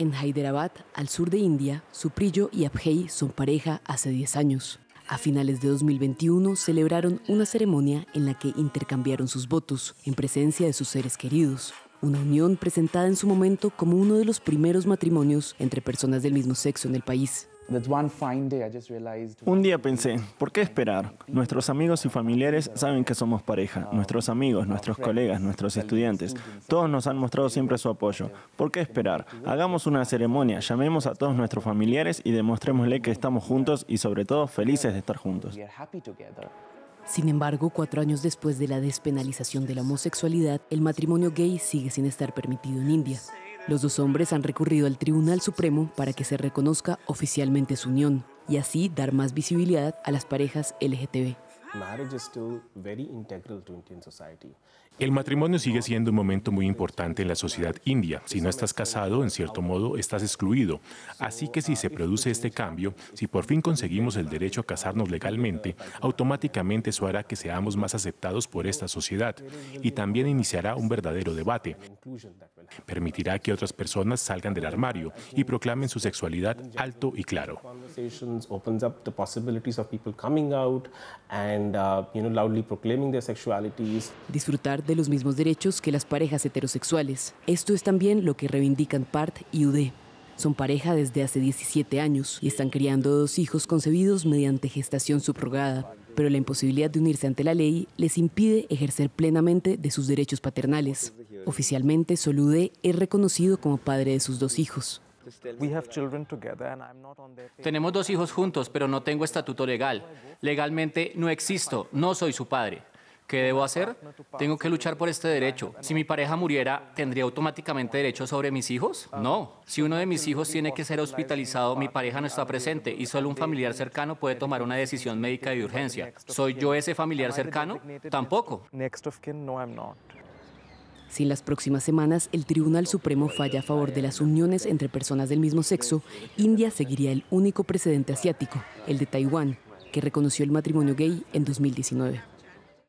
En Hyderabad, al sur de India, Suprillo y Abhay son pareja hace 10 años. A finales de 2021 celebraron una ceremonia en la que intercambiaron sus votos en presencia de sus seres queridos. Una unión presentada en su momento como uno de los primeros matrimonios entre personas del mismo sexo en el país. Un día pensé, ¿por qué esperar? Nuestros amigos y familiares saben que somos pareja, ah, nuestros amigos, nuestros colegas, nuestros estudiantes, todos nos han mostrado siempre su apoyo. ¿Por qué esperar? Hagamos una ceremonia, llamemos a todos nuestros familiares y demostrémosle que estamos juntos y sobre todo felices de estar juntos. Sin embargo, cuatro años después de la despenalización de la homosexualidad, el matrimonio gay sigue sin estar permitido en India. Los dos hombres han recurrido al Tribunal Supremo para que se reconozca oficialmente su unión y así dar más visibilidad a las parejas LGTB. El matrimonio sigue siendo un momento muy importante en la sociedad india. Si no estás casado, en cierto modo, estás excluido. Así que si se produce este cambio, si por fin conseguimos el derecho a casarnos legalmente, automáticamente eso hará que seamos más aceptados por esta sociedad y también iniciará un verdadero debate. Permitirá que otras personas salgan del armario y proclamen su sexualidad alto y claro and, uh, proclaiming their Disfrutar de los mismos derechos que las parejas heterosexuales. Esto es también lo que reivindican Part y UD. Son pareja desde hace 17 años y están criando dos hijos concebidos mediante gestación subrogada, pero la imposibilidad de unirse ante la ley les impide ejercer plenamente de sus derechos paternales. Oficialmente, solo UD es reconocido como padre de sus dos hijos. Tenemos dos hijos juntos, pero no tengo estatuto legal. Legalmente no existo, no soy su padre. ¿Qué debo hacer? Tengo que luchar por este derecho. Si mi pareja muriera, ¿tendría automáticamente derecho sobre mis hijos? No. Si uno de mis hijos tiene que ser hospitalizado, mi pareja no está presente y solo un familiar cercano puede tomar una decisión médica de urgencia. ¿Soy yo ese familiar cercano? Tampoco. Si en las próximas semanas el Tribunal Supremo falla a favor de las uniones entre personas del mismo sexo, India seguiría el único precedente asiático, el de Taiwán, que reconoció el matrimonio gay en 2019.